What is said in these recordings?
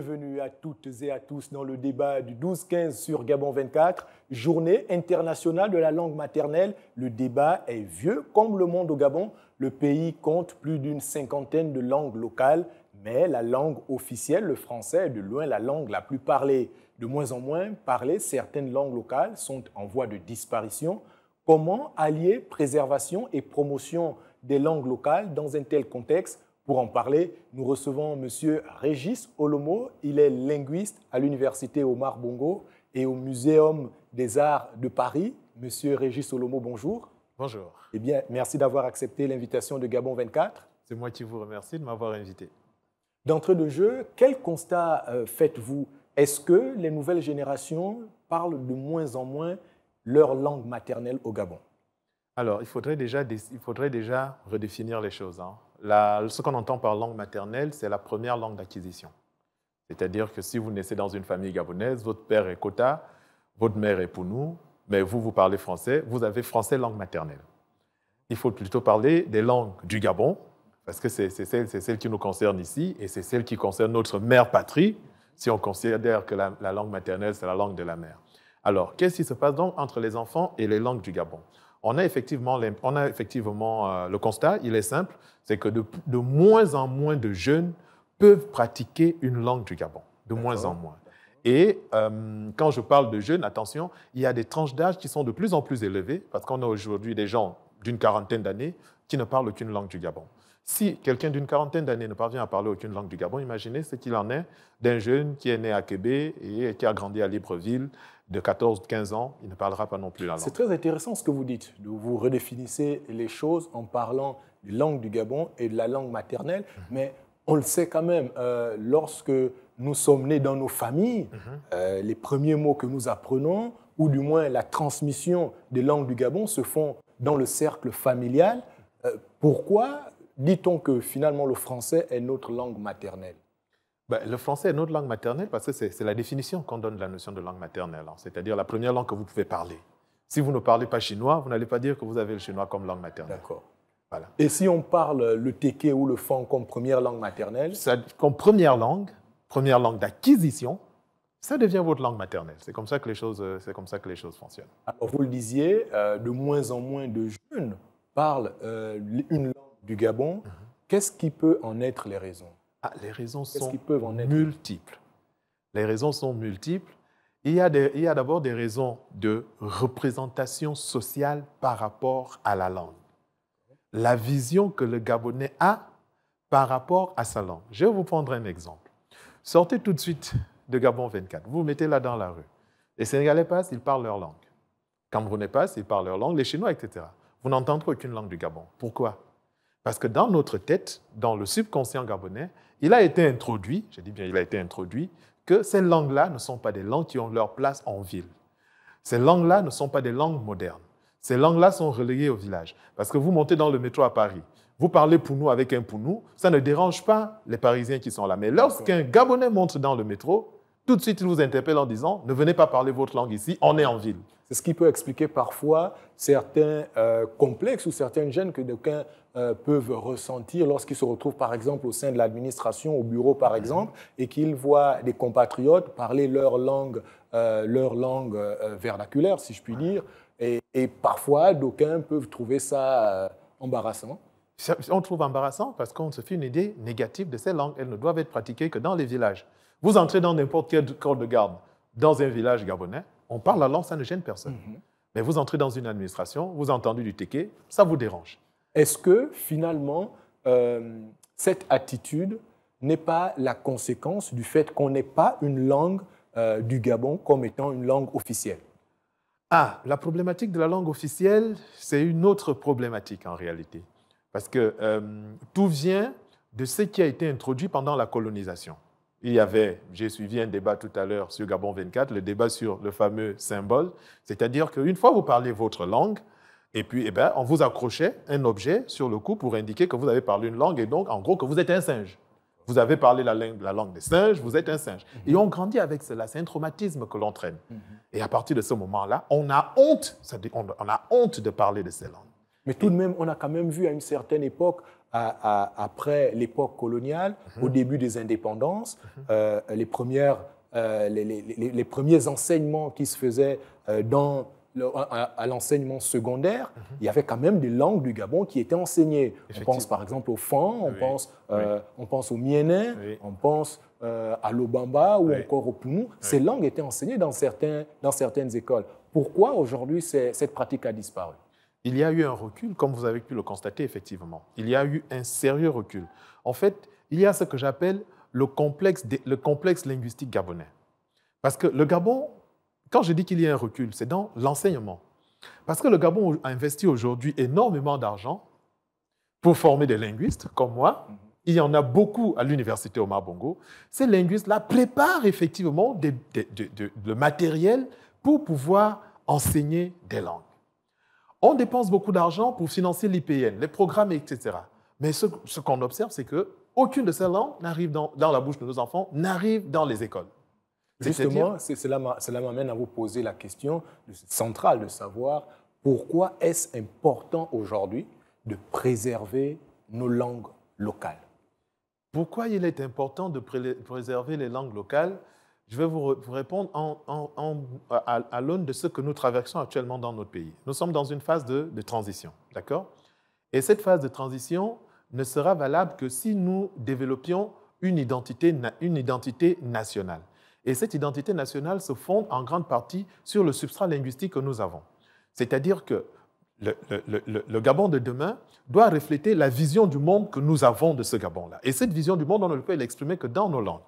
Bienvenue à toutes et à tous dans le débat du 12-15 sur Gabon 24, journée internationale de la langue maternelle. Le débat est vieux comme le monde au Gabon. Le pays compte plus d'une cinquantaine de langues locales, mais la langue officielle, le français, est de loin la langue la plus parlée. De moins en moins parlée, certaines langues locales sont en voie de disparition. Comment allier préservation et promotion des langues locales dans un tel contexte pour en parler, nous recevons M. Régis Olomo. Il est linguiste à l'Université Omar Bongo et au Muséum des Arts de Paris. M. Régis Olomo, bonjour. Bonjour. Eh bien, merci d'avoir accepté l'invitation de Gabon 24. C'est moi qui vous remercie de m'avoir invité. D'entrée de jeu, quel constat euh, faites-vous Est-ce que les nouvelles générations parlent de moins en moins leur langue maternelle au Gabon Alors, il faudrait déjà, il faudrait déjà redéfinir les choses. Hein ce qu'on entend par langue maternelle, c'est la première langue d'acquisition. C'est-à-dire que si vous naissez dans une famille gabonaise, votre père est Kota, votre mère est Pounou, mais vous, vous parlez français, vous avez français langue maternelle. Il faut plutôt parler des langues du Gabon, parce que c'est celle, qui nous concerne ici, et c'est celle qui concerne notre mère patrie, si on considère que la langue maternelle, c'est la langue de la mère. Alors, qu'est-ce qui se passe donc entre les enfants et les langues du Gabon on a effectivement, effectivement euh, le constat, il est simple, c'est que de, moins en moins de jeunes peuvent pratiquer une langue du Gabon, de moins en moins. Et euh, quand je parle de jeunes, attention, il y a des tranches d'âge qui sont de plus en plus élevées, parce qu'on a aujourd'hui des gens d'une quarantaine d'années qui ne parlent aucune langue du Gabon. Si quelqu'un d'une quarantaine d'années ne parvient à parler aucune langue du Gabon, imaginez ce qu'il en est d'un jeune qui est né à Québec et qui a grandi à Libreville de 14-15 ans, il ne parlera pas non plus la langue. C'est très intéressant ce que vous dites. Vous redéfinissez les choses en parlant de langue du Gabon et de la langue maternelle, mhm. mais on le sait quand même, euh, lorsque nous sommes nés dans nos familles, mhm. euh, les premiers mots que nous apprenons, ou du moins la transmission des langues du Gabon, se font dans le cercle familial. Euh, pourquoi dit-on que finalement le français est notre langue maternelle bah, le français est notre langue maternelle parce que c'est la définition qu'on donne de la notion de langue maternelle, hein. c'est-à-dire la première langue que vous pouvez parler. Si vous ne parlez pas chinois, vous n'allez pas dire que vous avez le chinois comme langue maternelle. D'accord. Et si on parle le teke ou le fang comme première langue maternelle Comme première langue, première langue d'acquisition, ça devient votre langue maternelle. C'est comme ça que les choses, euh, comme ça que les choses fonctionnent. Alors vous le disiez, euh, de moins en moins de jeunes parlent euh, une langue du Gabon. Mhm. Qu'est-ce qui peut en être les raisons ah, les raisons sont multiples. Les raisons sont multiples. Il y a d'abord des, raisons de représentation sociale par rapport à la langue. La vision que le Gabonais a par rapport à sa langue. Je vais vous prendre un exemple. Sortez tout de suite de Gabon 24. Vous vous mettez là dans la rue. Les Sénégalais passent, ils parlent leur langue. Camerounais passent, ils parlent leur langue. Les Chinois, etc. Vous n'entendrez aucune langue du Gabon. Pourquoi parce que dans notre tête, dans le subconscient gabonais, il a été introduit, je dis bien il a été introduit, que ces langues-là ne sont pas des langues qui ont leur place en ville. Ces langues-là ne sont pas des langues modernes. Ces langues-là sont relayées au village. Parce que vous montez dans le métro à Paris, vous parlez pour nous avec un pour nous, ça ne dérange pas les Parisiens qui sont là. Mais lorsqu'un Gabonais monte dans le métro, tout de suite, il vous interpelle en disant, ne venez pas parler votre langue ici, on est en ville. C'est ce qui peut expliquer parfois certains euh, complexes ou certaines gênes que d'aucuns euh, peuvent ressentir lorsqu'ils se retrouvent par exemple au sein de l'administration, au bureau par mhm. exemple, et qu'ils voient des compatriotes parler leur langue, euh, leur langue vernaculaire, si je puis dire. Et, et parfois, d'aucuns peuvent trouver ça embarrassant. On trouve embarrassant parce qu'on se fait une idée négative de ces langues. Elles ne doivent être pratiquées que dans les villages. Vous entrez dans n'importe quel corps de garde dans un village gabonais, on parle la langue, ça ne gêne personne. Mhm. Mais vous entrez dans une administration, vous entendez du teke, ça vous dérange. Est-ce que finalement, euh, cette attitude n'est pas la conséquence du fait qu'on n'ait pas une langue euh, du Gabon comme étant une langue officielle Ah, la problématique de la langue officielle, c'est une autre problématique en réalité. Parce que euh, tout vient de ce qui a été introduit pendant la colonisation. Il y avait, j'ai suivi un débat tout à l'heure sur Gabon 24, le débat sur le fameux symbole, c'est-à-dire qu'une fois vous parlez votre langue, et puis eh ben, on vous accrochait un objet sur le cou pour indiquer que vous avez parlé une langue et donc en gros que vous êtes un singe. Vous avez parlé la langue, des singes, vous êtes un singe. Mm-hmm. Et on grandit avec cela, c'est un traumatisme que l'on traîne. Mm-hmm. Et à partir de ce moment-là, on a on a honte de parler de ces langues. Mais tout de même, on a quand même vu à une certaine époque à, après l'époque coloniale, au mhm. début des indépendances, mhm. euh, les, premières, euh, les, premiers enseignements qui se faisaient euh, dans à, l'enseignement secondaire, mhm. il y avait quand même des langues du Gabon qui étaient enseignées. On pense par exemple au Fan, on, pense, on pense au Mienin, on pense à l'Obamba ou encore au punu. Ces langues étaient enseignées dans, certains, dans certaines écoles. Pourquoi aujourd'hui cette pratique a disparu il y a eu un recul, comme vous avez pu le constater effectivement. Il y a eu un sérieux recul. En fait, il y a ce que j'appelle le complexe, linguistique gabonais. Parce que le Gabon, quand je dis qu'il y a un recul, c'est dans l'enseignement. Parce que le Gabon a investi aujourd'hui énormément d'argent pour former des linguistes comme moi. Il y en a beaucoup à l'université Omar Bongo. Ces linguistes-là préparent effectivement le matériel pour pouvoir enseigner des langues on dépense beaucoup d'argent pour financer l'IPN, les programmes, etc. Mais ce, qu'on observe, c'est que aucune de ces langues n'arrive dans, la bouche de nos enfants, n'arrive dans les écoles. Justement, cela m'amène à vous poser la question centrale de savoir pourquoi est-ce important aujourd'hui de préserver nos langues locales Pourquoi il est important de préserver les langues locales je vais vous, répondre à, l'aune de ce que nous traversons actuellement dans notre pays. Nous sommes dans une phase de, transition, d'accord Et cette phase de transition ne sera valable que si nous développions une identité, nationale. Et cette identité nationale se fonde en grande partie sur le substrat linguistique que nous avons. C'est-à-dire que le, le, Gabon de demain doit refléter la vision du monde que nous avons de ce Gabon-là. Et cette vision du monde, on ne peut l'exprimer que dans nos langues.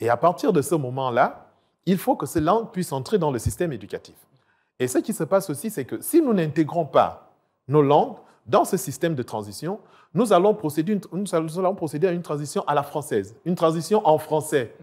Et à partir de ce moment-là, il faut que ces langues puissent entrer dans le système éducatif. Et ce qui se passe aussi, c'est que si nous n'intégrons pas nos langues dans ce système de transition, nous allons, procéder à une transition à la française, une transition en français.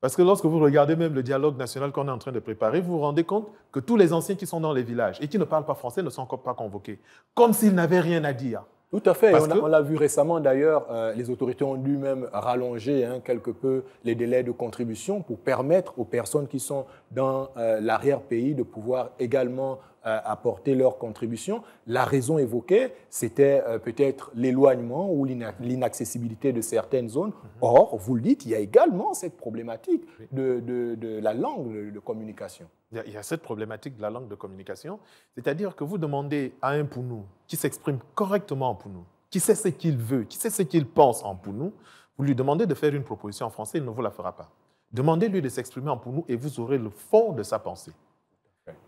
Parce que lorsque vous regardez même le dialogue national qu'on est en train de préparer, vous vous rendez compte que tous les anciens qui sont dans les villages et qui ne parlent pas français ne sont encore pas convoqués, comme s'ils n'avaient rien à dire. Tout à fait. on, l'a vu récemment d'ailleurs, euh, les autorités ont dû même rallonger hein, quelque peu les délais de contribution pour permettre aux personnes qui sont dans euh, l'arrière-pays de pouvoir également euh, apporter leur contribution. La raison évoquée, c'était peut-être l'éloignement ou l'inaccessibilité de certaines zones. Mm-hmm. Or, vous le dites, il y a également cette problématique de la langue de communication. Il y a cette problématique de la langue de communication, c'est-à-dire que vous demandez à un Pounou qui s'exprime correctement en Pounou, qui sait ce qu'il veut, qui sait ce qu'il pense en Pounou, vous lui demandez de faire une proposition en français, il ne vous la fera pas. Demandez-lui de s'exprimer en Pounou et vous aurez le fond de sa pensée.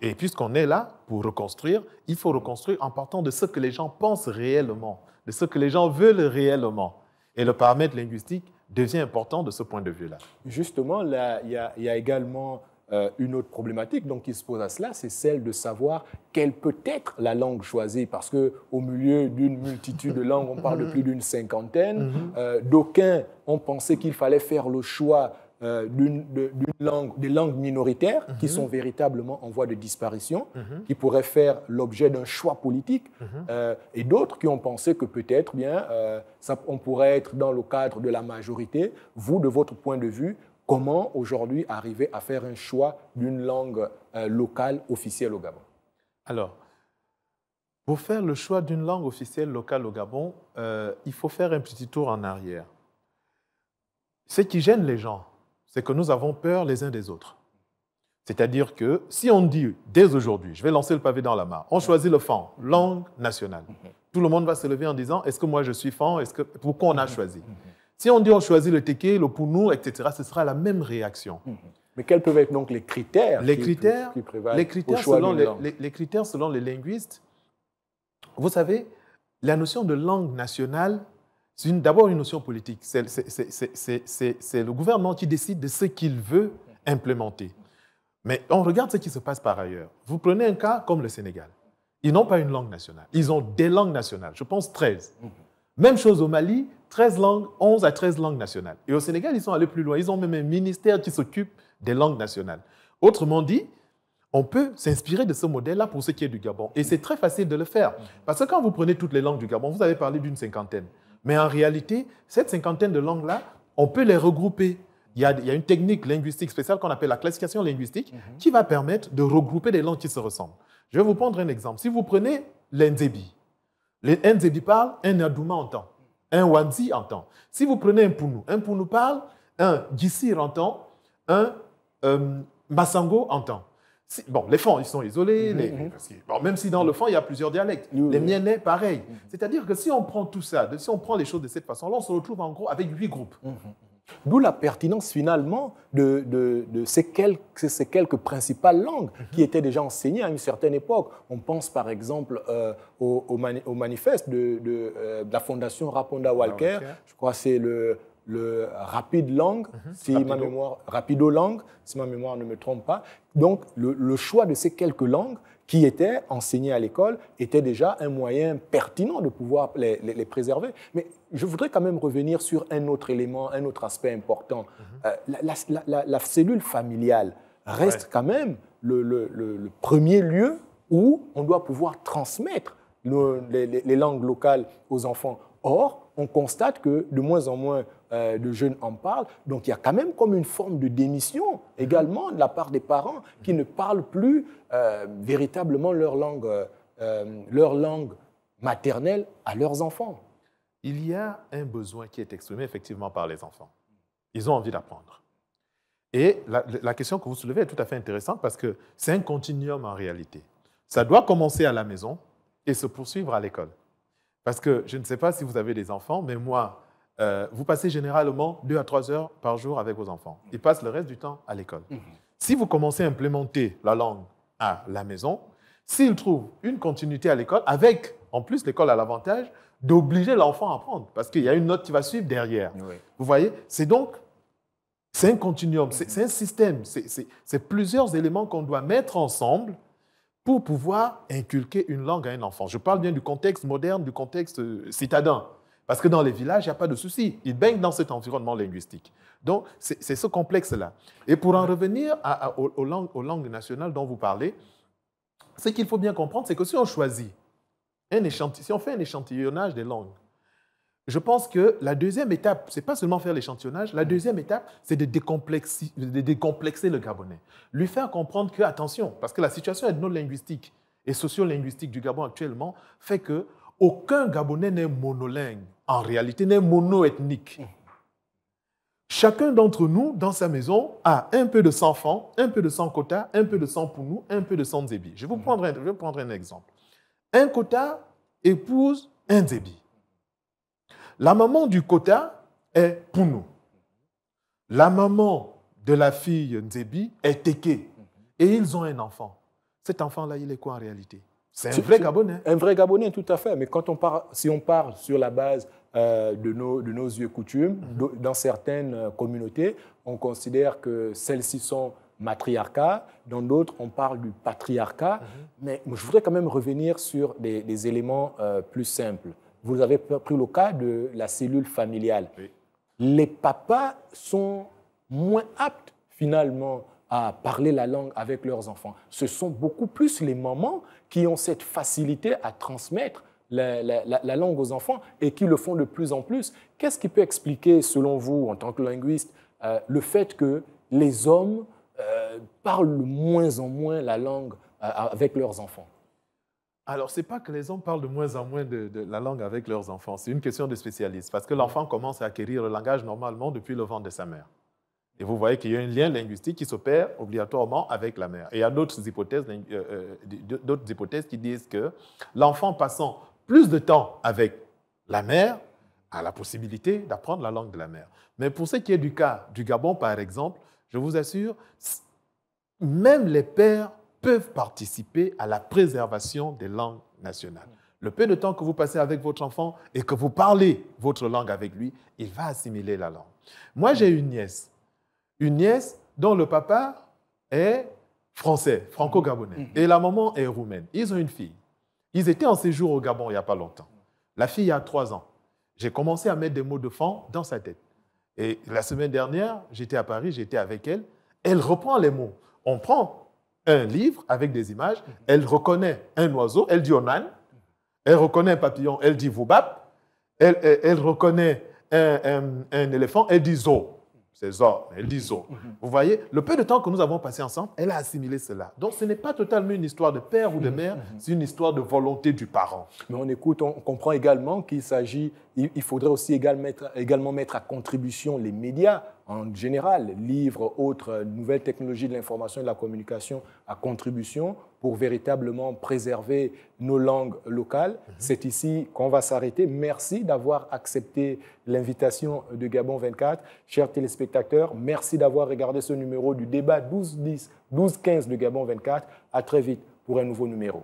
Et puisqu'on est là pour reconstruire, il faut reconstruire en partant de ce que les gens pensent réellement, de ce que les gens veulent réellement. Et le paramètre linguistique devient important de ce point de vue-là. Justement, là, il y, a également euh, une autre problématique donc, qui se pose à cela, c'est celle de savoir quelle peut être la langue choisie, parce qu'au milieu d'une multitude de langues, on parle de plus d'une cinquantaine. Mhm. Euh, d'aucuns ont pensé qu'il fallait faire le choix euh, d'une langue, des langues minoritaires qui mhm. sont véritablement en voie de disparition, mhm. qui pourraient faire l'objet d'un choix politique, et d'autres qui ont pensé que peut-être eh bien on pourrait être dans le cadre de la majorité. Vous, de votre point de vue, Comment aujourd'hui arriver à faire un choix d'une langue euh, locale officielle au Gabon Alors, pour faire le choix d'une langue officielle locale au Gabon, euh, il faut faire un petit tour en arrière. Ce qui gêne les gens, c'est que nous avons peur les uns des autres. C'est-à-dire que si on dit dès aujourd'hui, je vais lancer le pavé dans la mare, on choisit le FAN, langue nationale. Mhm. Tout le monde va se lever en disant est-ce que moi je suis FAN Est-ce que pourquoi on a choisi mhm. Si on dit on choisit le teke, le pounou, etc., ce sera la même réaction. Mhm. Mais quels peuvent être donc les critères les critères, prévalent les critères, selon les, les, critères selon les linguistes, vous savez, la notion de langue nationale, c'est d'abord une notion politique. C'est le gouvernement qui décide de ce qu'il veut implémenter. Mais on regarde ce qui se passe par ailleurs. Vous prenez un cas comme le Sénégal. Ils n'ont pas une langue nationale. Ils ont des langues nationales, je pense 13. Mhm. Même chose au Mali, 13 langues, 11 à 13 langues nationales. Et au Sénégal, ils sont allés plus loin. Ils ont même un ministère qui s'occupe des langues nationales. Autrement dit, on peut s'inspirer de ce modèle-là pour ce qui est du Gabon. Et c'est très facile de le faire. Parce que quand vous prenez toutes les langues du Gabon, vous avez parlé d'une cinquantaine. Mais en réalité, cette cinquantaine de langues-là, on peut les regrouper. Il y, a, une technique linguistique spéciale qu'on appelle la classification linguistique mhm. qui va permettre de regrouper des langues qui se ressemblent. Je vais vous prendre un exemple. Si vous prenez l'Nzebi, les parle un Adouma entend. Un Wanzi entend. Si vous prenez un Pounou, un Pounou parle, un Gisir entend, un masango euh, Massango entend. bon, les fonds, ils sont isolés, mhm, mhm. même si dans le fond, il y a plusieurs dialectes. Les miennais, pareil. Mhm. C'est-à-dire que si on prend tout ça, si on prend les choses de cette façon-là, on se retrouve en gros avec huit groupes. D'où la pertinence finalement de, ces, quelques, principales langues mhm. qui étaient déjà enseignées à une certaine époque. On pense par exemple euh, au, manifeste euh, de, la fondation Raponda ah, Walker, je crois que c'est le, le Langue, mhm. si ma mémoire, Rapido Langue, si ma mémoire ne me trompe pas. Donc le choix de ces quelques langues qui étaient enseignés à l'école était déjà un moyen pertinent de pouvoir les, préserver. Mais je voudrais quand même revenir sur un autre élément, un autre aspect important. Mhm. Euh, la, cellule familiale reste quand même le, premier lieu où on doit pouvoir transmettre les langues locales aux enfants. Or, on constate que de moins en moins de euh, jeunes en parlent. Donc il y a quand même comme une forme de démission également de la part des parents qui ne parlent plus euh, véritablement leur langue, euh, leur langue maternelle à leurs enfants. Il y a un besoin qui est exprimé effectivement par les enfants. Ils ont envie d'apprendre. Et la question que vous soulevez est tout à fait intéressante parce que c'est un continuum en réalité. Ça doit commencer à la maison et se poursuivre à l'école. Parce que je ne sais pas si vous avez des enfants, mais moi, euh, vous passez généralement 2 à 3 heures par jour avec vos enfants. Ils mhm. passent le reste du temps à l'école. Mhm. Si vous commencez à implémenter la langue à la maison, s'ils trouvent une continuité à l'école, avec en plus l'école à l'avantage d'obliger l'enfant à apprendre, parce qu'il y a une note qui va suivre derrière. Vous voyez, c'est donc c'est un continuum, c'est un système, c'est plusieurs éléments qu'on doit mettre ensemble pour pouvoir inculquer une langue à un enfant. Je parle bien du contexte moderne, du contexte euh, citadin. Parce que dans les villages, il n'y a pas de souci. Ils baignent dans cet environnement linguistique. Donc, c'est ce complexe-là. Et pour en revenir aux, langues, aux, langues, nationales dont vous parlez, ce qu'il faut bien comprendre, c'est que si on choisit, un si on fait un échantillonnage des langues, je pense que la deuxième étape, c'est pas seulement faire l'échantillonnage, la deuxième étape, c'est de, de, décomplexer le Gabonais. Lui faire comprendre que, attention, parce que la situation ethno-linguistique et sociolinguistique du Gabon actuellement fait que aucun Gabonais n'est monolingue, en réalité n'est monoethnique. Chacun d'entre nous, dans sa maison, a un peu de sang fan, un peu de sang quota, un peu de sang Pounou, un peu de sang Zébi. Je, vous prendre un, un exemple. Un quota épouse un Zébi. La maman du quota est Pounou. La maman de la fille Nzebi est Teke. Et ils ont un enfant. Cet enfant-là, il est quoi en réalité c'est un vrai Gabonais. Un vrai Gabonais, tout à fait. Mais quand on part, si on parle sur la base euh, de, nos, de nos yeux coutumes, mhm. dans certaines euh, communautés, on considère que celles-ci sont matriarcales. dans d'autres on parle du patriarcat, mhm. mais je voudrais quand même revenir sur des, éléments euh, plus simples. Vous avez pris le cas de la cellule familiale. Les papas sont moins aptes finalement à parler la langue avec leurs enfants. Ce sont beaucoup plus les mamans qui ont cette facilité à transmettre la, la, langue aux enfants et qui le font de plus en plus. Qu'est-ce qui peut expliquer, selon vous, en tant que linguiste, euh, le fait que les hommes euh, parlent de moins en moins la langue euh, avec leurs enfants alors, ce n'est pas que les hommes parlent de moins en moins de, de la langue avec leurs enfants. C'est une question de spécialistes, parce que l'enfant commence à acquérir le langage normalement depuis le ventre de sa mère. Et vous voyez qu'il y a un lien linguistique qui s'opère obligatoirement avec la mère. Et il y a d'autres hypothèses, euh, euh, d'autres hypothèses qui disent que l'enfant passant plus de temps avec la mère a la possibilité d'apprendre la langue de la mère. Mais pour ce qui est du cas du Gabon, par exemple, je vous assure, même les pères peuvent participer à la préservation des langues nationales. Le peu de temps que vous passez avec votre enfant et que vous parlez votre langue avec lui, il va assimiler la langue. Moi, j'ai une nièce une nièce dont le papa est français, franco-gabonais, mhm. et la maman est roumaine. Ils ont une fille. Ils étaient en séjour au Gabon il n'y a pas longtemps. La fille a trois ans. J'ai commencé à mettre des mots de fond dans sa tête. Et la semaine dernière, j'étais à Paris, j'étais avec elle. Elle reprend les mots. On prend un livre avec des images. Mhm. Elle reconnaît un oiseau. Elle dit onan. Elle reconnaît un papillon. Elle dit vubap ». Elle, reconnaît un, un éléphant. Elle dit zo. César, elle dit Vous voyez, le peu de temps que nous avons passé ensemble, elle a assimilé cela. Donc ce n'est pas totalement une histoire de père ou de mhm. mère, mhm. c'est une histoire de volonté du parent. Mais on écoute, on comprend également qu'il s'agit, il faudrait aussi également mettre, également mettre à contribution les médias en général, livres, autres nouvelles technologies de l'information et de la communication à contribution pour véritablement préserver nos langues locales. Mhm. C'est ici qu'on va s'arrêter. Merci d'avoir accepté l'invitation de Gabon 24. Chers téléspectateurs, merci d'avoir regardé ce numéro du débat 12-10, 12-15 de Gabon 24. À très vite pour un nouveau numéro.